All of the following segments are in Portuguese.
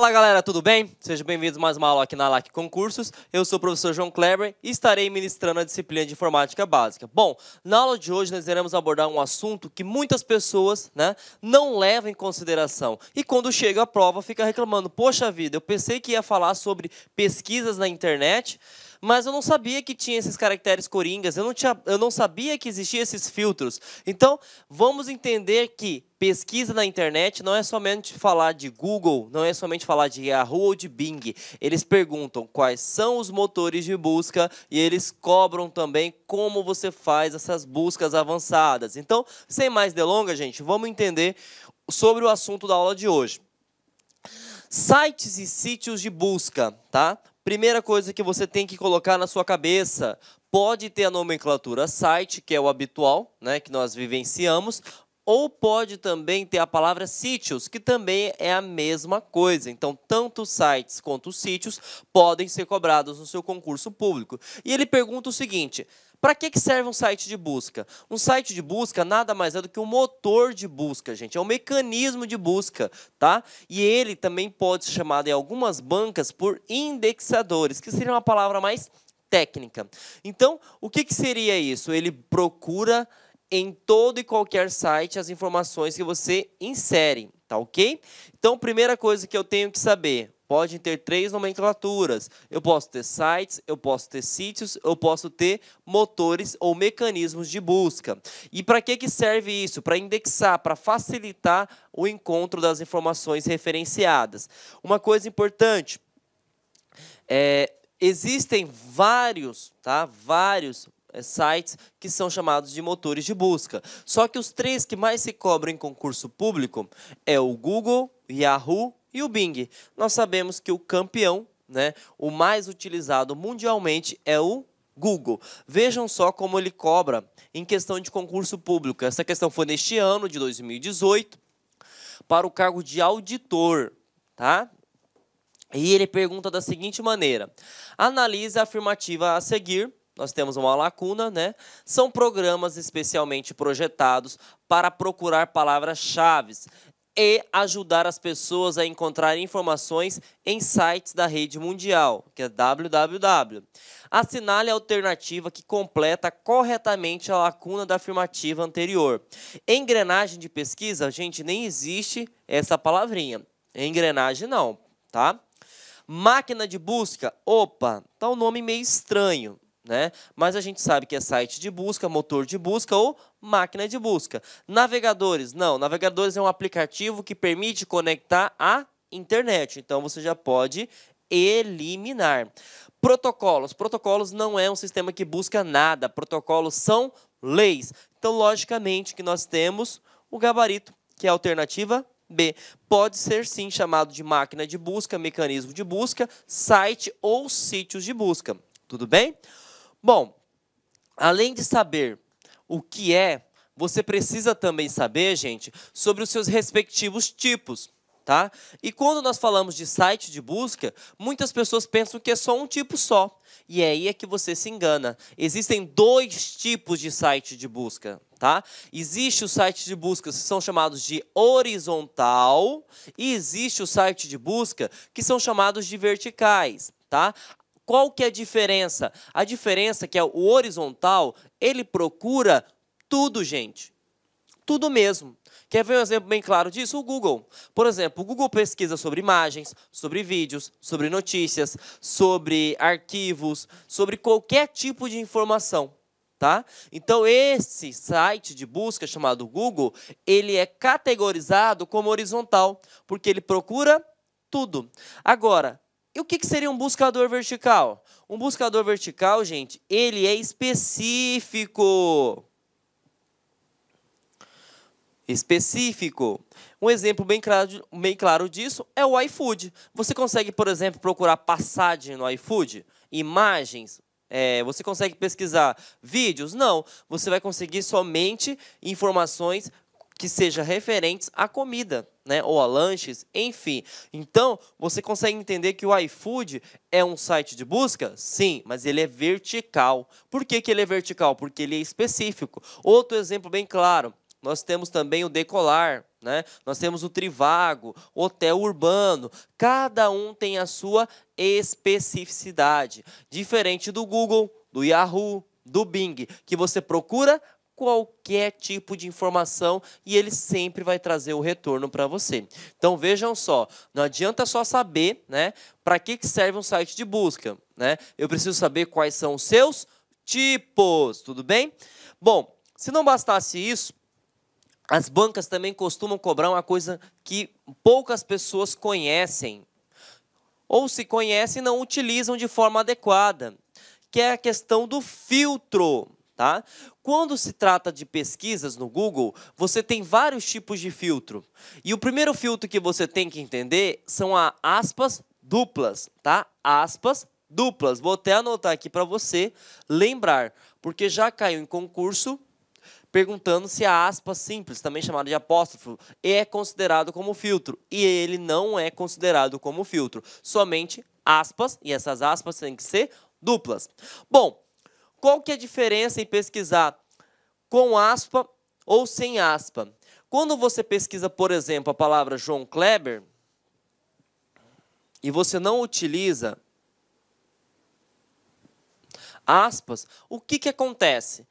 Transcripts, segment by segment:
Fala galera, tudo bem? Sejam bem-vindos mais uma aula aqui na LAC Concursos. Eu sou o professor João Kleber e estarei ministrando a disciplina de Informática Básica. Bom, na aula de hoje nós iremos abordar um assunto que muitas pessoas né, não levam em consideração. E quando chega a prova fica reclamando, poxa vida, eu pensei que ia falar sobre pesquisas na internet mas eu não sabia que tinha esses caracteres coringas, eu não, tinha, eu não sabia que existiam esses filtros. Então, vamos entender que pesquisa na internet não é somente falar de Google, não é somente falar de Yahoo ou de Bing. Eles perguntam quais são os motores de busca e eles cobram também como você faz essas buscas avançadas. Então, sem mais delongas, gente, vamos entender sobre o assunto da aula de hoje. Sites e sítios de busca, tá? Primeira coisa que você tem que colocar na sua cabeça, pode ter a nomenclatura site, que é o habitual, né, que nós vivenciamos, ou pode também ter a palavra sítios, que também é a mesma coisa. Então, tanto sites quanto sítios podem ser cobrados no seu concurso público. E ele pergunta o seguinte: para que, que serve um site de busca? Um site de busca nada mais é do que um motor de busca, gente. É um mecanismo de busca, tá? E ele também pode ser chamado em algumas bancas por indexadores, que seria uma palavra mais técnica. Então, o que, que seria isso? Ele procura em todo e qualquer site as informações que você insere, tá ok? Então, primeira coisa que eu tenho que saber, podem ter três nomenclaturas. Eu posso ter sites, eu posso ter sítios, eu posso ter motores ou mecanismos de busca. E para que, que serve isso? Para indexar, para facilitar o encontro das informações referenciadas. Uma coisa importante, é, existem vários, tá? Vários é, sites que são chamados de motores de busca. Só que os três que mais se cobram em concurso público é o Google, Yahoo e o Bing. Nós sabemos que o campeão, né, o mais utilizado mundialmente é o Google. Vejam só como ele cobra em questão de concurso público. Essa questão foi neste ano de 2018 para o cargo de auditor, tá? E ele pergunta da seguinte maneira: analise a afirmativa a seguir. Nós temos uma lacuna, né? São programas especialmente projetados para procurar palavras-chave e ajudar as pessoas a encontrar informações em sites da rede mundial, que é www. Assinale é a alternativa que completa corretamente a lacuna da afirmativa anterior. Engrenagem de pesquisa, gente, nem existe essa palavrinha. Engrenagem não, tá? Máquina de busca, opa, tá um nome meio estranho. Né? Mas a gente sabe que é site de busca, motor de busca ou máquina de busca. Navegadores, não. Navegadores é um aplicativo que permite conectar a internet. Então você já pode eliminar. Protocolos. Protocolos não é um sistema que busca nada. Protocolos são leis. Então, logicamente, que nós temos o gabarito, que é a alternativa B. Pode ser sim chamado de máquina de busca, mecanismo de busca, site ou sítios de busca. Tudo bem? Bom, além de saber o que é, você precisa também saber, gente, sobre os seus respectivos tipos. Tá? E quando nós falamos de site de busca, muitas pessoas pensam que é só um tipo só. E é aí é que você se engana. Existem dois tipos de site de busca, tá? Existe o site de busca que são chamados de horizontal e existe o site de busca que são chamados de verticais, tá? Qual que é a diferença? A diferença é que é o horizontal, ele procura tudo, gente. Tudo mesmo. Quer ver um exemplo bem claro disso? O Google. Por exemplo, o Google pesquisa sobre imagens, sobre vídeos, sobre notícias, sobre arquivos, sobre qualquer tipo de informação. Tá? Então, esse site de busca chamado Google, ele é categorizado como horizontal, porque ele procura tudo. Agora, e o que, que seria um buscador vertical? Um buscador vertical, gente, ele é específico. Específico. Um exemplo bem claro, bem claro disso é o iFood. Você consegue, por exemplo, procurar passagem no iFood? Imagens? É, você consegue pesquisar vídeos? Não. Você vai conseguir somente informações que seja referentes à comida, né, ou a lanches, enfim. Então, você consegue entender que o iFood é um site de busca? Sim, mas ele é vertical. Por que, que ele é vertical? Porque ele é específico. Outro exemplo bem claro, nós temos também o Decolar, né? Nós temos o Trivago, Hotel Urbano, cada um tem a sua especificidade, diferente do Google, do Yahoo, do Bing, que você procura qualquer tipo de informação e ele sempre vai trazer o retorno para você. Então vejam só, não adianta só saber, né, para que que serve um site de busca, né? Eu preciso saber quais são os seus tipos, tudo bem? Bom, se não bastasse isso, as bancas também costumam cobrar uma coisa que poucas pessoas conhecem ou se conhecem não utilizam de forma adequada, que é a questão do filtro. Tá? Quando se trata de pesquisas no Google, você tem vários tipos de filtro. E o primeiro filtro que você tem que entender são as aspas duplas, tá? Aspas duplas. Vou até anotar aqui para você lembrar, porque já caiu em concurso perguntando se a aspa simples, também chamada de apóstrofo, é considerado como filtro. E ele não é considerado como filtro. Somente aspas, e essas aspas têm que ser duplas. Bom, qual que é a diferença em pesquisar com aspa ou sem aspa? Quando você pesquisa, por exemplo, a palavra João Kleber e você não utiliza aspas, o que, que acontece?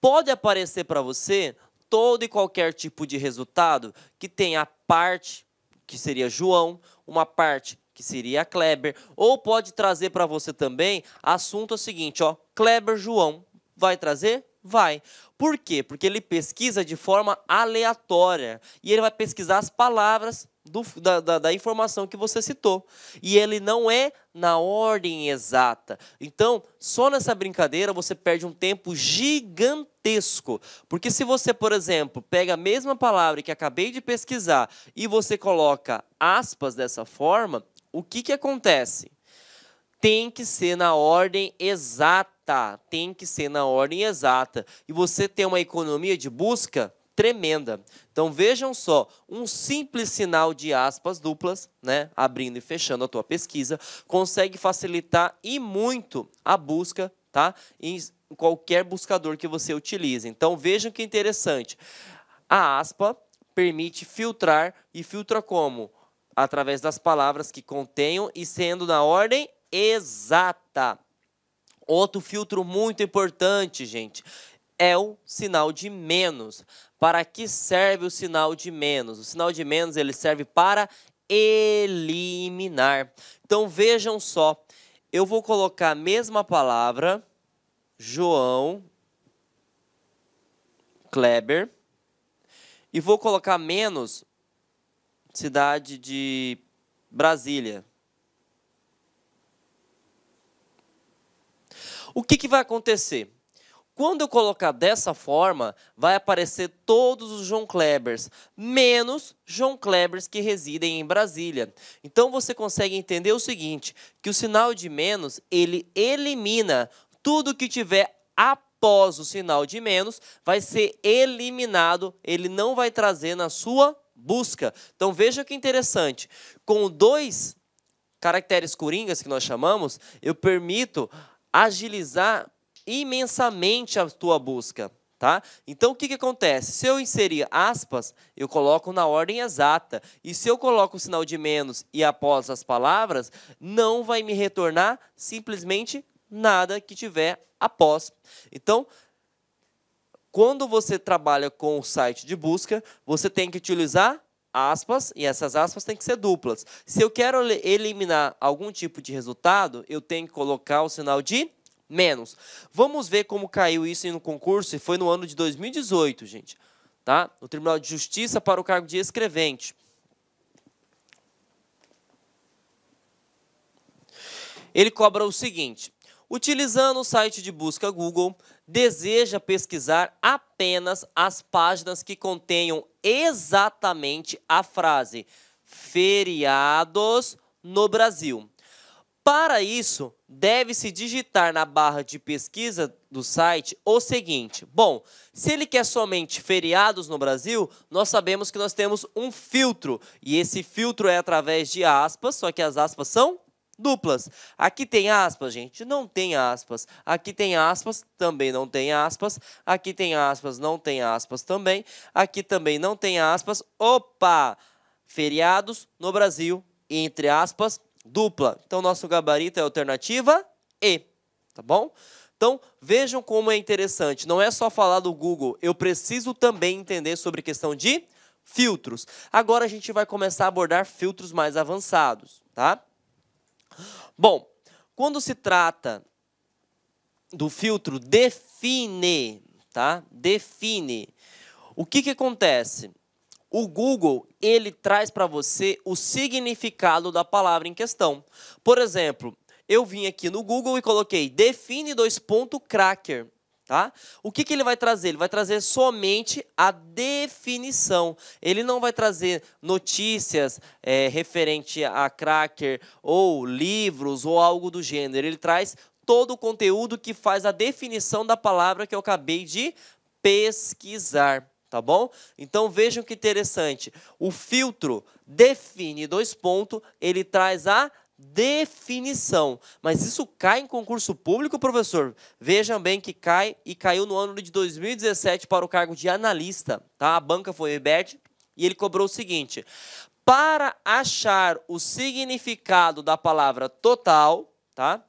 Pode aparecer para você todo e qualquer tipo de resultado que tenha a parte que seria João, uma parte que seria a Kleber, ou pode trazer para você também assunto é o seguinte, ó, Kleber João vai trazer? Vai. Por quê? Porque ele pesquisa de forma aleatória e ele vai pesquisar as palavras do, da, da, da, informação que você citou. E ele não é na ordem exata. Então, só nessa brincadeira você perde um tempo gigantesco. Porque se você, por exemplo, pega a mesma palavra que acabei de pesquisar e você coloca aspas dessa forma, o que, que acontece? Tem que ser na ordem exata. Tem que ser na ordem exata. E você tem uma economia de busca tremenda. Então vejam só, um simples sinal de aspas duplas, né, abrindo e fechando a tua pesquisa, consegue facilitar e muito a busca, tá? Em qualquer buscador que você utilize. Então vejam que interessante. A aspa permite filtrar e filtra como através das palavras que contenham e sendo na ordem exata. Outro filtro muito importante, gente, é o sinal de menos. Para que serve o sinal de menos? O sinal de menos ele serve para eliminar. Então vejam só, eu vou colocar a mesma palavra João Kleber e vou colocar menos cidade de Brasília. O que, que vai acontecer? Quando eu colocar dessa forma, vai aparecer todos os João Klebers, menos João Klebers que residem em Brasília. Então você consegue entender o seguinte, que o sinal de menos, ele elimina tudo que tiver após o sinal de menos, vai ser eliminado, ele não vai trazer na sua busca. Então veja que interessante. Com dois caracteres coringas que nós chamamos, eu permito agilizar imensamente a tua busca. Tá? Então o que, que acontece? Se eu inserir aspas, eu coloco na ordem exata. E se eu coloco o sinal de menos e após as palavras, não vai me retornar simplesmente nada que tiver após. Então, quando você trabalha com o site de busca, você tem que utilizar aspas, e essas aspas têm que ser duplas. Se eu quero eliminar algum tipo de resultado, eu tenho que colocar o sinal de menos. Vamos ver como caiu isso no concurso, e foi no ano de 2018, gente. Tá? No Tribunal de Justiça para o cargo de escrevente. Ele cobra o seguinte: utilizando o site de busca Google, deseja pesquisar apenas as páginas que contenham exatamente a frase feriados no Brasil. Para isso, deve-se digitar na barra de pesquisa do site o seguinte: bom, se ele quer somente feriados no Brasil, nós sabemos que nós temos um filtro e esse filtro é através de aspas, só que as aspas são duplas. Aqui tem aspas, gente, não tem aspas. Aqui tem aspas, também não tem aspas. Aqui tem aspas, não tem aspas também. Aqui também não tem aspas. Opa! Feriados no Brasil, entre aspas, dupla. Então, nosso gabarito é alternativa E, tá bom? Então, vejam como é interessante. Não é só falar do Google. Eu preciso também entender sobre questão de filtros. Agora a gente vai começar a abordar filtros mais avançados, tá? Bom, quando se trata do filtro define, tá? Define. O que, que acontece? O Google, ele traz para você o significado da palavra em questão. Por exemplo, eu vim aqui no Google e coloquei define dois ponto cracker. Tá? O que, que ele vai trazer? Ele vai trazer somente a definição. Ele não vai trazer notícias é, referente a cracker ou livros ou algo do gênero. Ele traz todo o conteúdo que faz a definição da palavra que eu acabei de pesquisar, tá bom? Então vejam que interessante. O filtro define dois pontos, ele traz a definição. Mas isso cai em concurso público, professor? Vejam bem que cai e caiu no ano de 2017 para o cargo de analista, tá? A banca foi IBET e ele cobrou o seguinte: para achar o significado da palavra total, tá?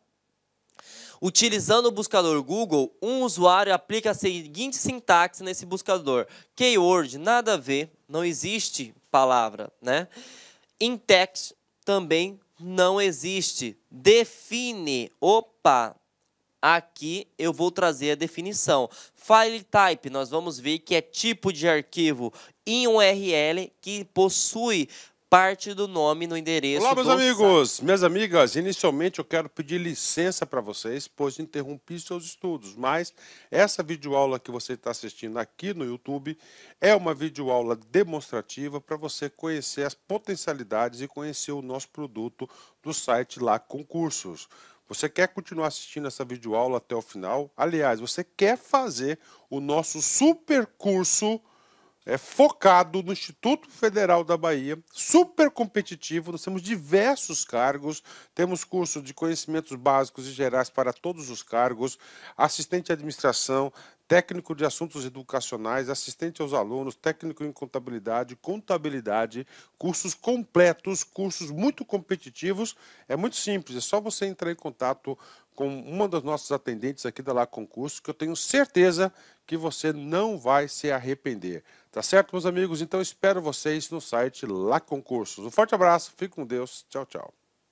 Utilizando o buscador Google, um usuário aplica a seguinte sintaxe nesse buscador: keyword, nada a ver, não existe palavra, né? In text também não existe. Define. Opa! Aqui eu vou trazer a definição. File type, nós vamos ver que é tipo de arquivo em URL que possui parte do nome no endereço. Olá, meus amigos, site. minhas amigas. Inicialmente eu quero pedir licença para vocês, pois interrompi seus estudos, mas essa videoaula que você está assistindo aqui no YouTube é uma videoaula demonstrativa para você conhecer as potencialidades e conhecer o nosso produto do site lá Concursos. Você quer continuar assistindo essa videoaula até o final? Aliás, você quer fazer o nosso super curso é focado no Instituto Federal da Bahia, super competitivo. Nós temos diversos cargos, temos curso de conhecimentos básicos e gerais para todos os cargos, assistente de administração, técnico de assuntos educacionais, assistente aos alunos, técnico em contabilidade, contabilidade, cursos completos, cursos muito competitivos. É muito simples, é só você entrar em contato com uma das nossas atendentes aqui da Lá Concurso, que eu tenho certeza que você não vai se arrepender. Tá certo, meus amigos? Então espero vocês no site Lá Concursos. Um forte abraço, fique com Deus, tchau, tchau.